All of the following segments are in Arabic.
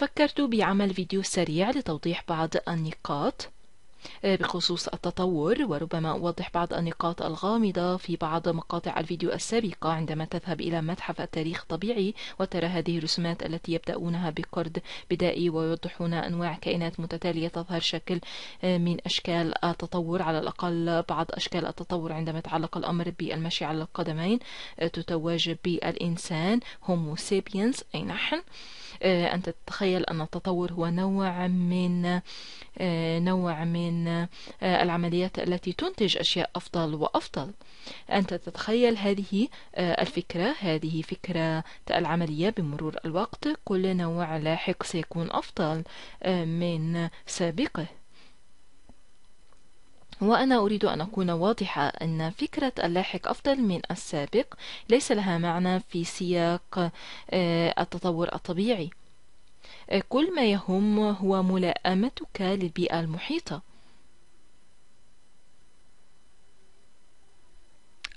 فكرت بعمل فيديو سريع لتوضيح بعض النقاط آه، بخصوص التطور وربما أوضح بعض النقاط الغامضة في بعض مقاطع الفيديو السابقة عندما تذهب إلى متحف التاريخ الطبيعي وترى هذه الرسومات التي يبدأونها بقرد بدائي ويوضحون أنواع كائنات متتالية تظهر شكل آه، من أشكال التطور على الأقل بعض أشكال التطور عندما يتعلق الأمر بالمشي على القدمين آه، تتوج بالإنسان هومو سيبينز أي نحن آه، أن تتخيل أن التطور هو نوع من آه، نوع من آه، العمليات التي تنتج أشياء أفضل وأفضل أنت تتخيل هذه الفكرة هذه فكرة العملية بمرور الوقت كل نوع لاحق سيكون أفضل من سابقه وأنا أريد أن أكون واضحة أن فكرة اللاحق أفضل من السابق ليس لها معنى في سياق آه، التطور الطبيعي آه، كل ما يهم هو ملائمتك للبيئة المحيطة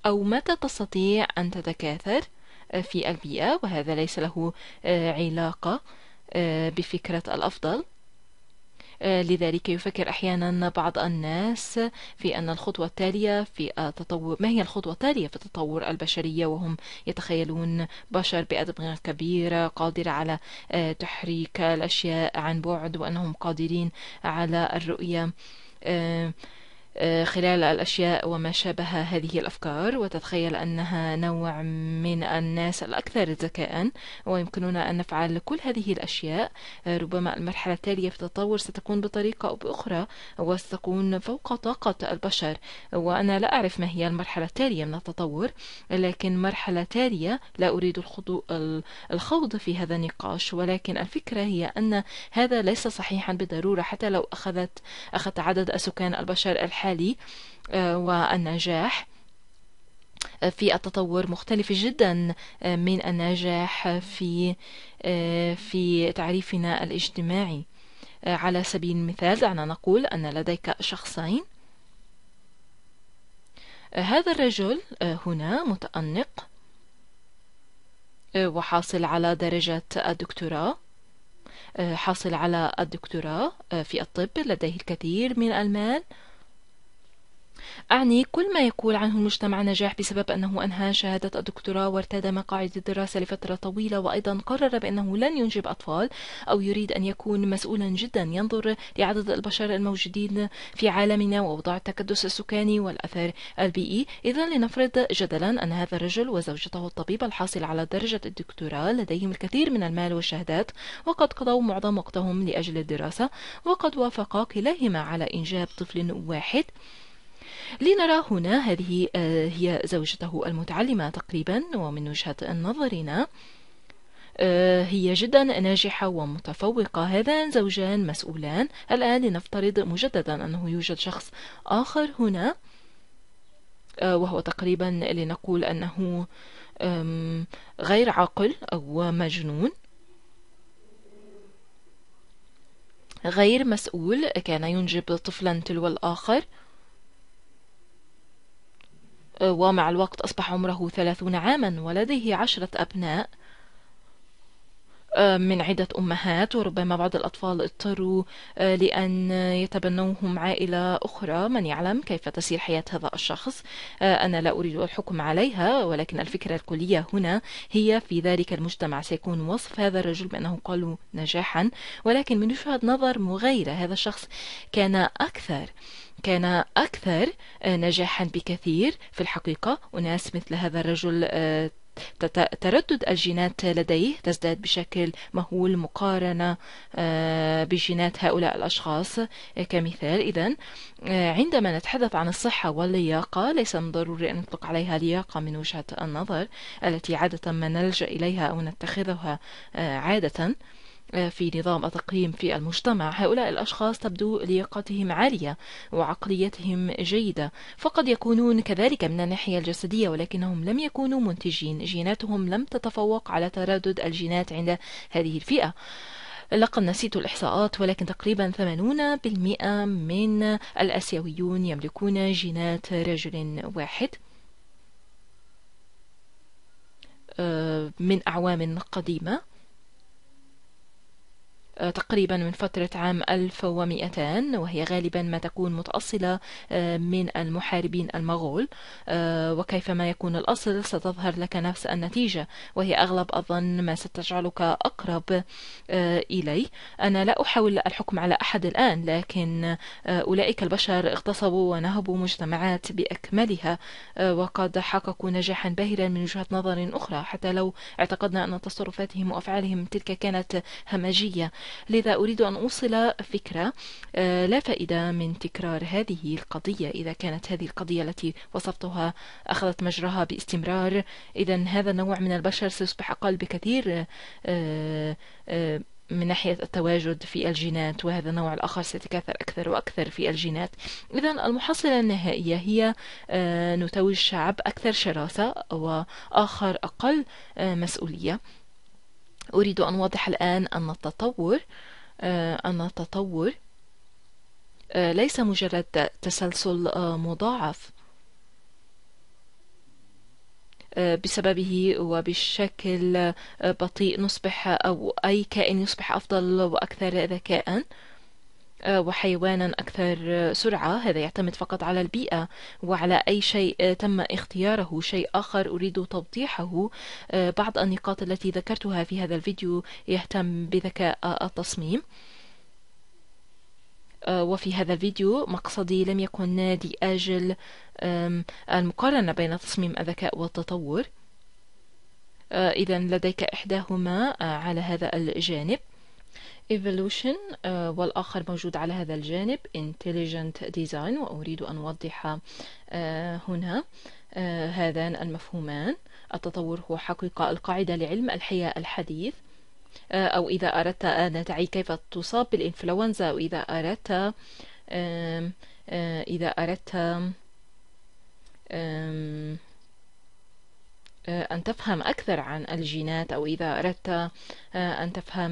أو متى تستطيع أن تتكاثر آه، في البيئة وهذا ليس له علاقة بفكرة الأفضل آه، لذلك يفكر أحيانا بعض الناس في أن الخطوة التالية في تطور ما هي الخطوة التالية في تطور البشرية وهم يتخيلون بشر بأدمغة كبيرة قادرة على آه، تحريك الأشياء عن بعد وأنهم قادرين على الرؤية آه، آه، خلال الأشياء وما شابه هذه الأفكار وتتخيل أنها نوع من الناس الأكثر ذكاء ويمكننا أن نفعل كل هذه الأشياء آه، ربما المرحلة التالية في التطور ستكون بطريقة أو بأخرى وستكون فوق طاقة البشر وأنا لا أعرف ما هي المرحلة التالية من التطور لكن مرحلة تالية لا أريد الخوض في هذا النقاش ولكن الفكرة هي أن هذا ليس صحيحا بالضرورة حتى لو أخذت أخذت عدد السكان البشر الحالي الحالي آه، والنجاح آه، في التطور مختلف جدا آه، من النجاح في في تعريفنا الاجتماعي على سبيل المثال دعنا نقول أن لديك شخصين هذا الرجل هنا متأنق وحاصل على درجة الدكتوراه حاصل على الدكتوراه في الطب لديه الكثير من المال أعني كل ما يقول عنه المجتمع نجاح بسبب أنه أنهى شهادة الدكتوراه وارتاد مقاعد الدراسة لفترة طويلة وأيضا قرر بأنه لن ينجب أطفال أو يريد أن يكون مسؤولا جدا ينظر لعدد البشر الموجودين في عالمنا وأوضاع التكدس السكاني والأثر البيئي إذا لنفرض جدلا أن هذا الرجل وزوجته الطبيبة الحاصل على درجة الدكتوراه لديهم الكثير من المال والشهادات وقد قضوا معظم وقتهم لأجل الدراسة وقد وافقا كلاهما على إنجاب طفل واحد لنرى هنا هذه آه، هي زوجته المتعلمة تقريبا ومن وجهة نظرنا آه، هي جدا ناجحة ومتفوقة هذان زوجان مسؤولان الآن لنفترض مجددا أنه يوجد شخص آخر هنا آه، وهو تقريبا لنقول أنه غير عاقل أو مجنون غير مسؤول كان ينجب طفلا تلو الآخر ومع الوقت أصبح عمره ثلاثون عاما ولديه عشرة أبناء آه، من عدة أمهات وربما بعض الأطفال اضطروا آه، لأن يتبنوهم عائلة أخرى من يعلم كيف تسير حياة هذا الشخص آه، أنا لا أريد الحكم عليها ولكن الفكرة الكلية هنا هي في ذلك المجتمع سيكون وصف هذا الرجل بأنه قالوا نجاحا ولكن من وجهة نظر مغايرة هذا الشخص كان أكثر كان أكثر آه، نجاحا بكثير في الحقيقة أناس مثل هذا الرجل آه، تردد الجينات لديه تزداد بشكل مهول مقارنة آه، بجينات هؤلاء الأشخاص كمثال إذا عندما نتحدث عن الصحة واللياقة ليس من ضروري أن نطلق عليها لياقة من وجهة النظر التي عادة ما نلجأ إليها أو نتخذها عادة في نظام التقييم في المجتمع هؤلاء الأشخاص تبدو لياقتهم عالية وعقليتهم جيدة فقد يكونون كذلك من الناحية الجسدية ولكنهم لم يكونوا منتجين جيناتهم لم تتفوق على تردد الجينات عند هذه الفئة لقد نسيت الإحصاءات ولكن تقريبا 80% من الآسيويون يملكون جينات رجل واحد آه، من أعوام قديمة آه، تقريبا من فترة عام 1200 وهي غالبا ما تكون متأصلة آه، من المحاربين المغول آه، وكيفما يكون الأصل ستظهر لك نفس النتيجة وهي أغلب الظن ما ستجعلك أقرب إلي أنا لا أحاول الحكم على أحد الآن لكن أولئك البشر اغتصبوا ونهبوا مجتمعات بأكملها وقد حققوا نجاحا باهرا من وجهة نظر أخرى حتى لو اعتقدنا أن تصرفاتهم وأفعالهم تلك كانت همجية لذا أريد أن أوصل فكرة آه، لا فائدة من تكرار هذه القضية إذا كانت هذه القضية التي وصفتها أخذت مجراها باستمرار إذا هذا النوع من البشر سيصبح أقل بكثير آه، آه، من ناحية التواجد في الجينات وهذا النوع الآخر سيتكاثر أكثر وأكثر في الجينات إذا المحصلة النهائية هي نتوج شعب أكثر شراسة وآخر أقل مسؤولية أريد أن أوضح الآن أن التطور آه، أن التطور آه، ليس مجرد تسلسل آه، مضاعف بسببه وبشكل بطيء نصبح أو أي كائن يصبح أفضل وأكثر ذكاءً آه، وحيوانا أكثر سرعة هذا يعتمد فقط على البيئة وعلى أي شيء آه، تم اختياره شيء آخر أريد توضيحه آه، بعض النقاط التي ذكرتها في هذا الفيديو يهتم بذكاء التصميم وفي هذا الفيديو مقصدي لم يكن لأجل المقارنة بين تصميم الذكاء والتطور إذا لديك إحداهما على هذا الجانب evolution آه، والآخر موجود على هذا الجانب intelligent design وأريد أن أوضح آه، هنا آه، هذان المفهومان التطور هو حقيقة القاعدة لعلم الحياة الحديث أو إذا أردت أن تعي كيف تصاب بالإنفلونزا أو إذا أردت إذا أردت أن تفهم أكثر عن الجينات أو إذا أردت آه، أن تفهم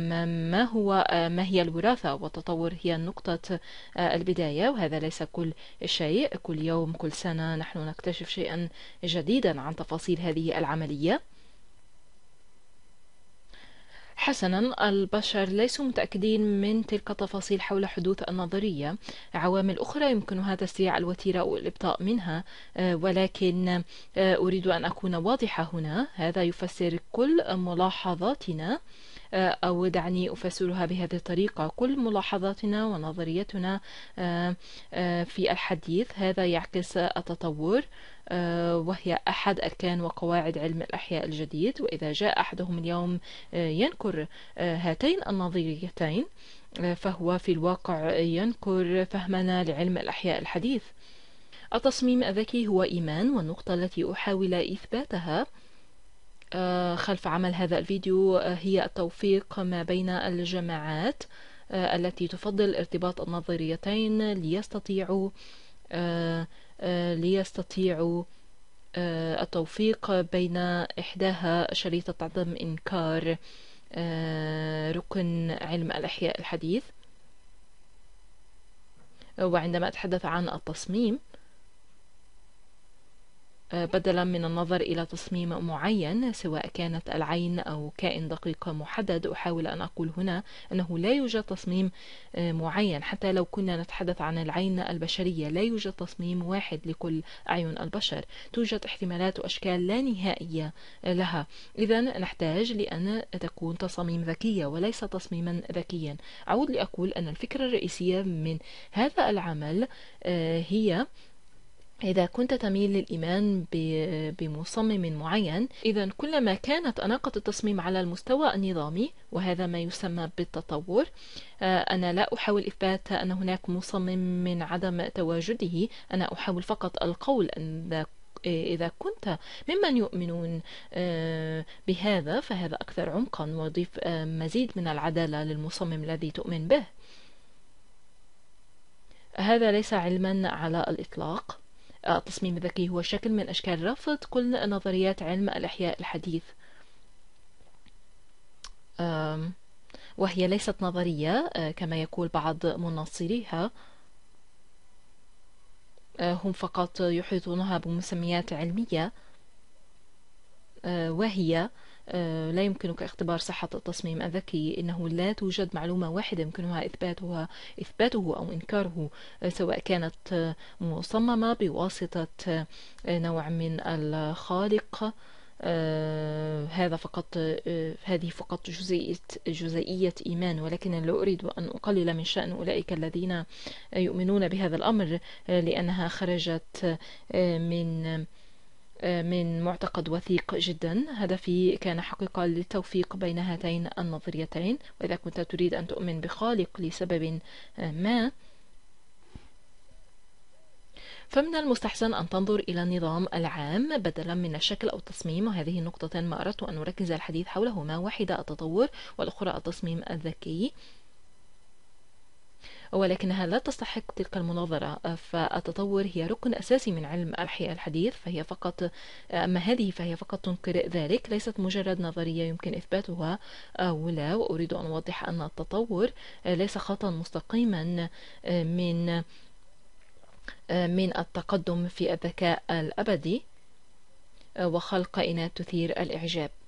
ما هو آه، ما هي الوراثة والتطور هي نقطة آه، البداية وهذا ليس كل شيء كل يوم كل سنة نحن نكتشف شيئا جديدا عن تفاصيل هذه العملية حسنا البشر ليسوا متأكدين من تلك التفاصيل حول حدوث النظرية عوامل أخرى يمكنها تسريع الوتيرة أو الإبطاء منها آه، ولكن آه، أريد أن أكون واضحة هنا هذا يفسر كل ملاحظاتنا آه، أو دعني أفسرها بهذه الطريقة كل ملاحظاتنا ونظريتنا آه، آه، في الحديث هذا يعكس التطور وهي أحد أركان وقواعد علم الأحياء الجديد وإذا جاء أحدهم اليوم ينكر هاتين النظريتين فهو في الواقع ينكر فهمنا لعلم الأحياء الحديث التصميم الذكي هو إيمان والنقطة التي أحاول إثباتها آه، خلف عمل هذا الفيديو آه، هي التوفيق ما بين الجماعات آه، التي تفضل ارتباط النظريتين ليستطيعوا ليستطيعوا التوفيق بين إحداها شريطة عدم إنكار ركن علم الأحياء الحديث وعندما أتحدث عن التصميم آه، بدلا من النظر إلى تصميم معين سواء كانت العين أو كائن دقيق محدد أحاول أن أقول هنا أنه لا يوجد تصميم آه، معين حتى لو كنا نتحدث عن العين البشرية لا يوجد تصميم واحد لكل أعين البشر توجد احتمالات وأشكال لا نهائية آه، لها إذا نحتاج لأن تكون تصاميم ذكية وليس تصميما ذكيا أعود لأقول أن الفكرة الرئيسية من هذا العمل هي إذا كنت تميل للإيمان بمصمم معين إذا كلما كانت أناقة التصميم على المستوى النظامي وهذا ما يسمى بالتطور آه، أنا لا أحاول إثبات أن هناك مصمم من عدم تواجده أنا أحاول فقط القول أن إذا كنت ممن يؤمنون آه، بهذا فهذا أكثر عمقا ويضيف آه، مزيد من العدالة للمصمم الذي تؤمن به هذا ليس علما على الإطلاق التصميم الذكي هو شكل من أشكال رفض كل نظريات علم الأحياء الحديث وهي ليست نظرية آه، كما يقول بعض مناصريها آه، هم فقط يحيطونها بمسميات علمية آه، وهي آه، لا يمكنك اختبار صحة التصميم الذكي إنه لا توجد معلومة واحدة يمكنها إثباتها إثباته أو إنكاره آه، سواء كانت آه، مصممة بواسطة نوع من الخالق هذا فقط هذه فقط جزئية جزئية إيمان ولكن لا أريد أن أقلل من شأن أولئك الذين يؤمنون بهذا الأمر لأنها خرجت من من معتقد وثيق جدا هدفي كان حقيقة للتوفيق بين هاتين النظريتين وإذا كنت تريد أن تؤمن بخالق لسبب آه، ما فمن المستحسن أن تنظر إلى النظام العام بدلا من الشكل أو التصميم وهذه نقطتان ما أردت أن أركز الحديث حولهما واحدة التطور والأخرى التصميم الذكي ولكنها لا تستحق تلك المناظرة فالتطور هي ركن أساسي من علم الأحياء الحديث فهي فقط أما هذه فهي فقط تنكر ذلك ليست مجرد نظرية يمكن إثباتها أو لا وأريد أن أوضح أن التطور ليس خطا مستقيما من من التقدم في الذكاء الأبدي وخلق كائنات تثير الإعجاب